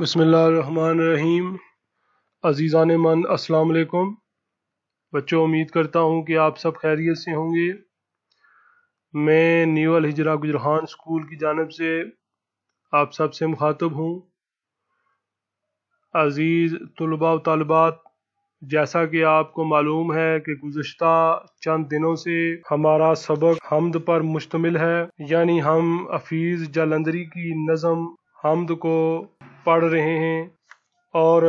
बसमीम अज़ीज़ान मन असलकुम बच्चों उम्मीद करता हूँ कि आप सब खैरियत से होंगे मैं न्यू अल हिजरा गुजरहान स्कूल की जानब से आप सब से मुखातब हूँ अज़ीज़ तलबा व तलबात जैसा कि आपको मालूम है कि गुज्त चंद दिनों से हमारा सबक हमद पर मुश्तमिल है यानी हम अफीज जलंदरी की नज़म हमद को पढ़ रहे हैं और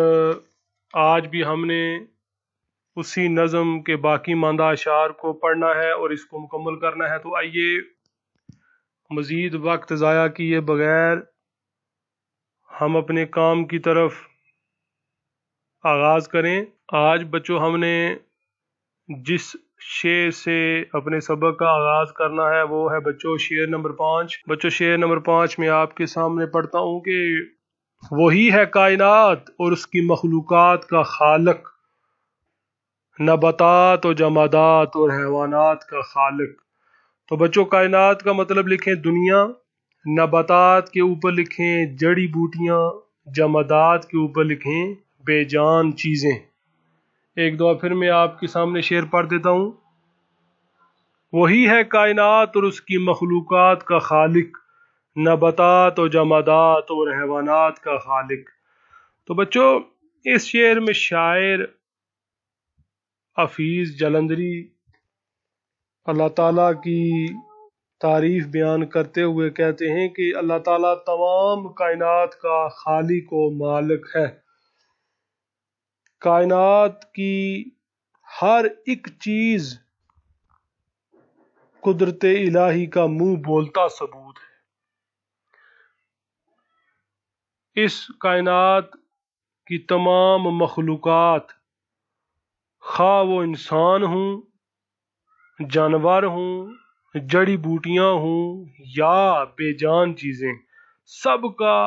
आज भी हमने उसी नज़म के बाकी मानदा अशार को पढ़ना है और इसको मुकम्मल करना है तो आइए मज़ीद वक्त ज़ाया किए बग़ैर हम अपने काम की तरफ आगाज़ करें आज बच्चों हमने जिस शेर से अपने सबक का आगाज करना है वो है बच्चों शेर नंबर पांच बच्चों शेर नंबर पांच में आपके सामने पढ़ता हूँ कि वही है कायनात और उसकी मखलूक का खालक नबतात और जमादात और हैवानात का खालक तो बच्चों कायनात का मतलब लिखें दुनिया नबतात के ऊपर लिखें जड़ी बूटियां जमादात के ऊपर लिखें बेजान चीज़ें एक दो फिर मैं आपके सामने शेर पढ़ देता हूं वही है कायनात और उसकी मखलूकत का खालिक नबतात और जमादात और हैवानात का खालिक तो बच्चों इस शेर में शायर हफीज़ जलंधरी अल्लाह ताला की तारीफ बयान करते हुए कहते हैं कि अल्लाह ताला तमाम कायनात का खालिक व मालिक है कायनात की हर एक चीज कुदरत इलाही का मुंह बोलता सबूत है इस कायनात की तमाम मखलूकत खा वो इंसान हूं जानवर हूं जड़ी बूटियां हूं या बेजान चीज़ें सब का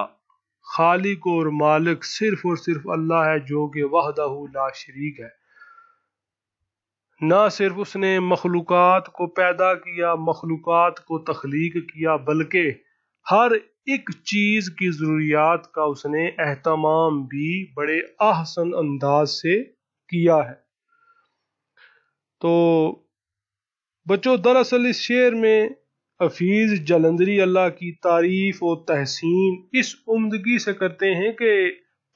खालिक और मालिक सिर्फ और सिर्फ अल्लाह है जो कि वाहदाह ला शरीक है ना सिर्फ उसने मखलूक को पैदा किया मखलूक को तख्लीक किया बल्कि हर एक चीज़ की ज़रूरियात का उसने अहतमाम भी बड़े आहसन अंदाज से किया है तो बच्चों दरअसल इस शेर में हफीज जलंधरी अल्लाह की तारीफ और तहसीन इस उमदगी से करते हैं कि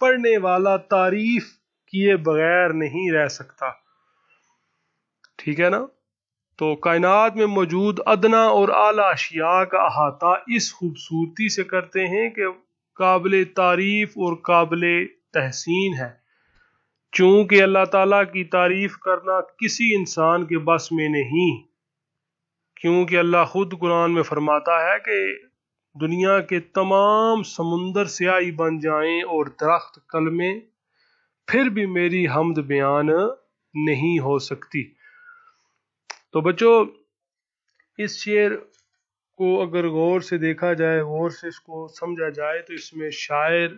पढ़ने वाला तारीफ किए बगैर नहीं रह सकता ठीक है ना तो कायनात में मौजूद अदना और आला अशिया का अहाता इस खूबसूरती से करते हैं कि काबिल तारीफ और काबिल तहसीन है चूंकि अल्लाह ताला की तारीफ करना किसी इंसान के बस में नहीं क्योंकि अल्लाह खुद कुरान में फरमाता है कि दुनिया के तमाम समुंदर स्याही बन जाएं और दरख्त कलमे फिर भी मेरी हमद बयान नहीं हो सकती तो बच्चों इस शेर को अगर गौर से देखा जाए गौर से इसको समझा जाए तो इसमें शायर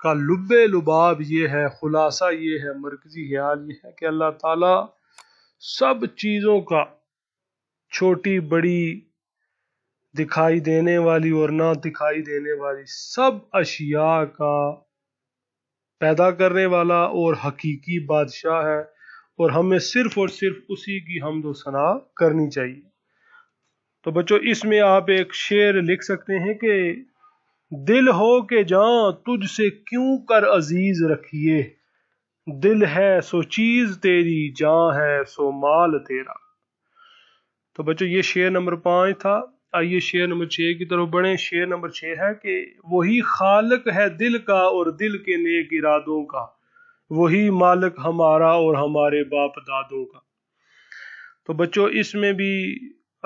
का लुबे लुबाब ये है खुलासा ये है मरकज़ी ख्याल ये है कि अल्लाह ताला सब चीज़ों का छोटी बड़ी दिखाई देने वाली और ना दिखाई देने वाली सब अशिया का पैदा करने वाला और हकीकी बादशाह है और हमें सिर्फ और सिर्फ उसी की दो सना करनी चाहिए तो बच्चों इसमें आप एक शेर लिख सकते हैं कि दिल हो के जहा तुझसे क्यों कर अजीज रखिए दिल है सो चीज तेरी जहा है सो माल तेरा तो बच्चों ये शेयर नंबर पाँच था आइए शेयर नंबर छः की तरफ बढ़े शेयर नंबर छः है कि वही खालक है दिल का और दिल के नेक इरादों का वही मालक हमारा और हमारे बाप दादों का तो बच्चों इसमें भी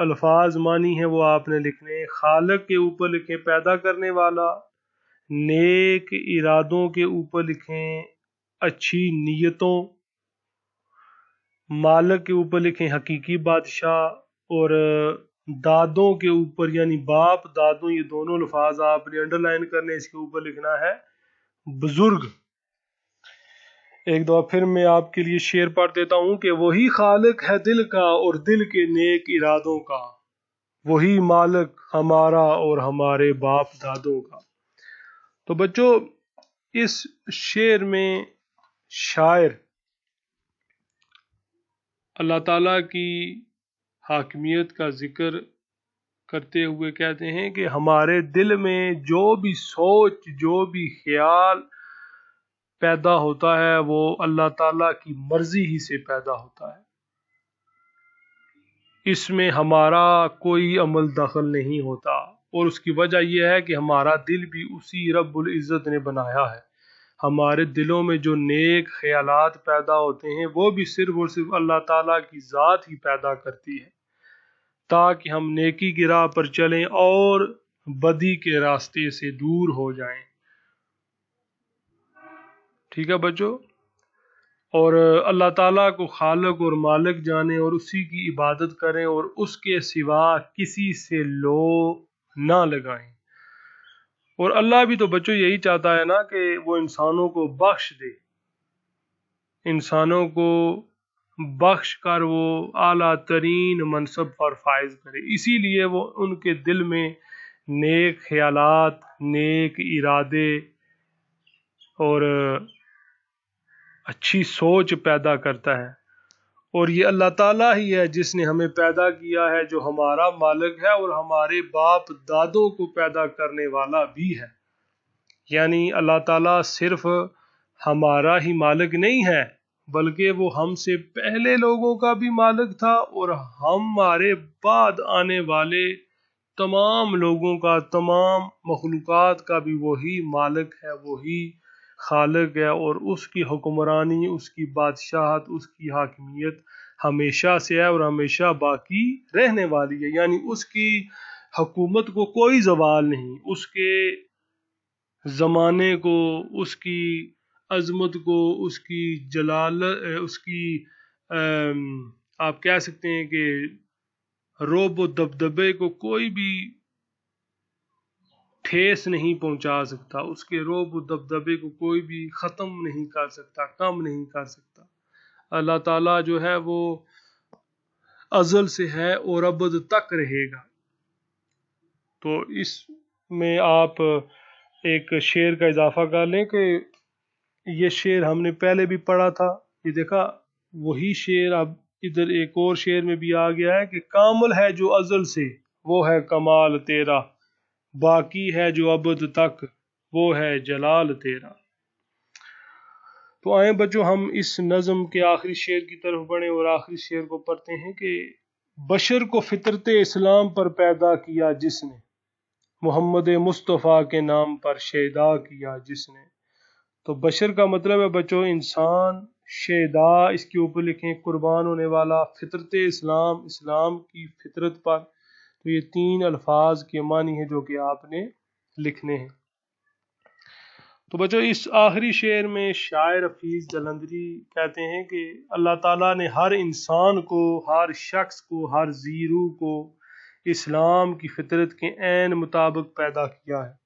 अल्फाज मानी है वो आपने लिखने खालक के ऊपर लिखे पैदा करने वाला नेक इरादों के ऊपर लिखे अच्छी नीयतों मालक के ऊपर लिखे हकीकी बादशाह और दादों के ऊपर यानी बाप दादों ये दोनों लफाज आपने अंडरलाइन करने इसके ऊपर लिखना है बुजुर्ग एक दफा फिर मैं आपके लिए शेर पढ़ देता हूं कि वही खालक है दिल का और दिल के नेक इरादों का वही मालक हमारा और हमारे बाप दादों का तो बच्चों इस शेर में शायर अल्लाह ताला की हाकमियत का जिक्र करते हुए कहते हैं कि हमारे दिल में जो भी सोच जो भी ख्याल पैदा होता है वो अल्लाह ताला की मर्जी ही से पैदा होता है इसमें हमारा कोई अमल दखल नहीं होता और उसकी वजह यह है कि हमारा दिल भी उसी रब्बुल इज़्ज़त ने बनाया है हमारे दिलों में जो नेक ख्यालात पैदा होते हैं वो भी सिर्फ और सिर्फ अल्लाह ताला की ज़ात ही पैदा करती है ताकि हम नेकी की राह पर चलें और बदी के रास्ते से दूर हो जाएं ठीक है बच्चों और अल्लाह ताला को खालक और मालिक जाने और उसी की इबादत करें और उसके सिवा किसी से लो ना लगाएं और अल्लाह भी तो बच्चों यही चाहता है ना कि वो इंसानों को बख्श दे इंसानों को बख्श कर वो आला तरीन मनसब पर फायज करे इसीलिए वो उनके दिल में नेक ख्याल नेक इरादे और अच्छी सोच पैदा करता है और ये अल्लाह ताला ही है जिसने हमें पैदा किया है जो हमारा मालिक है और हमारे बाप दादों को पैदा करने वाला भी है यानी अल्लाह ताला सिर्फ हमारा ही मालिक नहीं है बल्कि वो हमसे पहले लोगों का भी मालिक था और हमारे बाद आने वाले तमाम लोगों का तमाम मखलूक का भी वही मालिक है वही खालक है और उसकी हुक्मरानी उसकी बादशाहत उसकी हाकमियत हमेशा से है और हमेशा बाकी रहने वाली है यानी उसकी हकूमत को कोई जवाल नहीं उसके ज़माने को उसकी अजमत को उसकी जलाल उसकी आप कह सकते हैं कि रोब दबदबे को कोई भी ठेस नहीं पहुंचा सकता उसके रोब दबदबे को कोई भी ख़त्म नहीं कर सकता कम नहीं कर सकता अल्लाह ताला जो है वो अजल से है और अबद तक रहेगा तो इस में आप एक शेर का इजाफा कर लें कि ये शेर हमने पहले भी पढ़ा था ये देखा वही शेर अब इधर एक और शेर में भी आ गया है कि कामल है जो अजल से वो है कमाल तेरा बाकी है जो अबद तक वो है जलाल तेरा तो आए बच्चों हम इस नज़म के आखिरी शेर की तरफ बढ़े और आखिरी शेर को पढ़ते हैं कि बशर को फितरत इस्लाम पर पैदा किया जिसने मोहम्मद मुस्तफ़ा के नाम पर शेदा किया जिसने तो बशर का मतलब है बच्चों इंसान शेदा इसके ऊपर लिखें कुर्बान होने वाला फितरत इस्लाम इस्लाम की फितरत पर तो ये तीन अल्फाज के मानी है जो कि आपने लिखने हैं तो बच्चों इस आखिरी शेर में शायर हफीज़ जलंधरी कहते हैं कि अल्लाह ताला ने हर इंसान को हर शख्स को हर ज़ीरू को इस्लाम की फितरत के एन मुताबिक पैदा किया है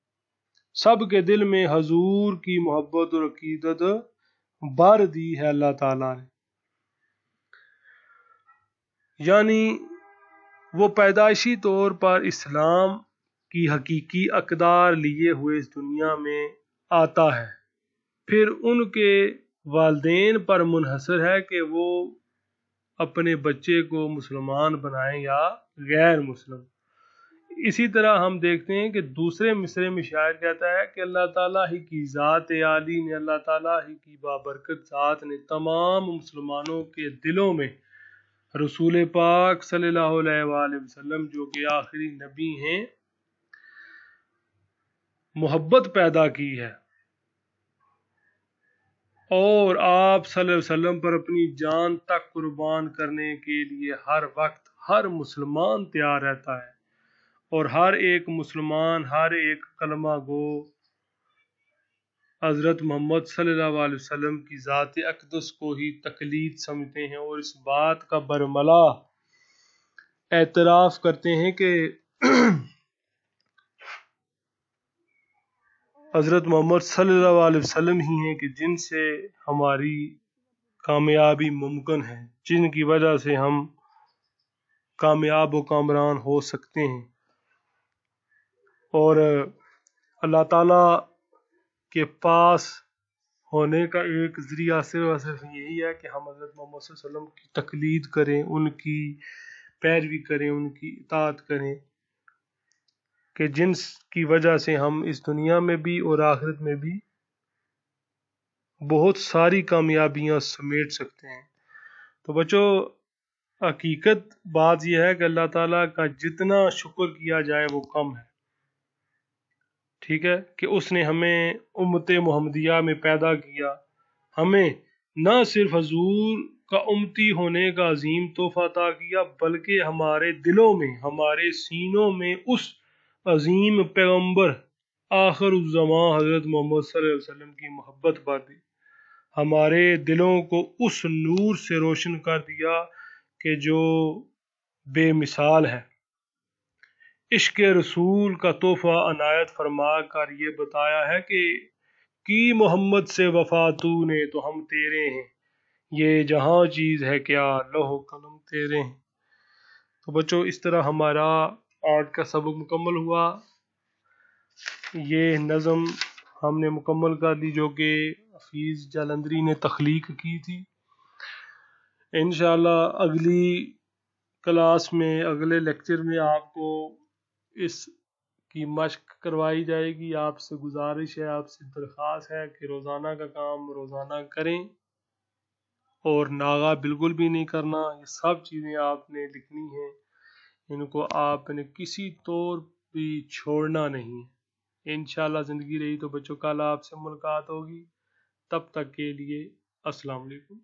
सब के दिल में हजूर की मोहब्बत और अकीदत भर दी है अल्लाह ताला ने यानी वो पैदाइशी तौर पर इस्लाम की हकीकी अकदार लिए हुए इस दुनिया में आता है फिर उनके वालदेन पर मुनहसर है कि वो अपने बच्चे को मुसलमान बनाए या गैर मुसलमान इसी तरह हम देखते हैं कि दूसरे मिसरे में शायर कहता है कि अल्लाह ताला ही की ज़ात आली ने अल्लाह ताला ही की बाबरकत ज़ात ने तमाम मुसलमानों के दिलों में रसूल पाक सल्लल्लाहु अलैहि वसल्लम जो कि आखिरी नबी हैं मोहब्बत पैदा की है और आप वसल्लम पर अपनी जान तक कुर्बान करने के लिए हर वक्त हर मुसलमान तैयार रहता है और हर एक मुसलमान हर एक कलमा गो हज़रत मोहम्मद सल्लल्लाहु अलैहि वसल्लम की ज़ात अकदस को ही तकलीद समझते हैं और इस बात का बरमला एतराफ़ करते हैं कि हज़रत मोहम्मद सल्लल्लाहु अलैहि वसल्लम ही हैं कि जिनसे हमारी कामयाबी मुमकिन है जिनकी वजह से हम कामयाब व कामरान हो सकते हैं और अल्लाह ताला के पास होने का एक ज़रिया सिर्फ और सिर्फ यही है कि हम हज़रत मोहम्मद वसल्लम की तकलीद करें उनकी पैरवी करें उनकी इतात करें कि जिन्स की वजह से हम इस दुनिया में भी और आखिरत में भी बहुत सारी कामयाबियां समेट सकते हैं तो बच्चों हकीकत बात यह है कि अल्लाह ताला का जितना शुक्र किया जाए वो कम है ठीक है कि उसने हमें उम्मत मुहमदिया में पैदा किया हमें न सिर्फ हजूर का उमती होने का अजीम तोहफा अदा किया बल्कि हमारे दिलों में हमारे सीनों में उस अजीम पैगम्बर उस उज़मा हज़रत मोहम्मद वसल्लम की मोहब्बत दी हमारे दिलों को उस नूर से रोशन कर दिया कि जो बेमिसाल है इश्क रसूल का तोहफा अनायत फरमा कर ये बताया है कि की मोहम्मद से वफा तू ने तो हम तेरे हैं ये जहां चीज़ है क्या लोहो कलम तेरे हैं तो बच्चों इस तरह हमारा आर्ट का सबक मुकम्मल हुआ ये नज़म हमने मुकम्मल कर दी जो कि हफीज़ जालंदरी ने तख्लीक की थी इन अगली क्लास में अगले लेक्चर में आपको इस की मशक करवाई जाएगी आपसे गुजारिश है आपसे दरख्वास्त है कि रोज़ाना का काम रोज़ाना करें और नागा बिल्कुल भी नहीं करना ये सब चीज़ें आपने लिखनी हैं इनको आपने किसी तौर भी छोड़ना नहीं है इन ज़िंदगी रही तो बच्चों कल आपसे मुलाकात होगी तब तक के लिए अस्सलाम वालेकुम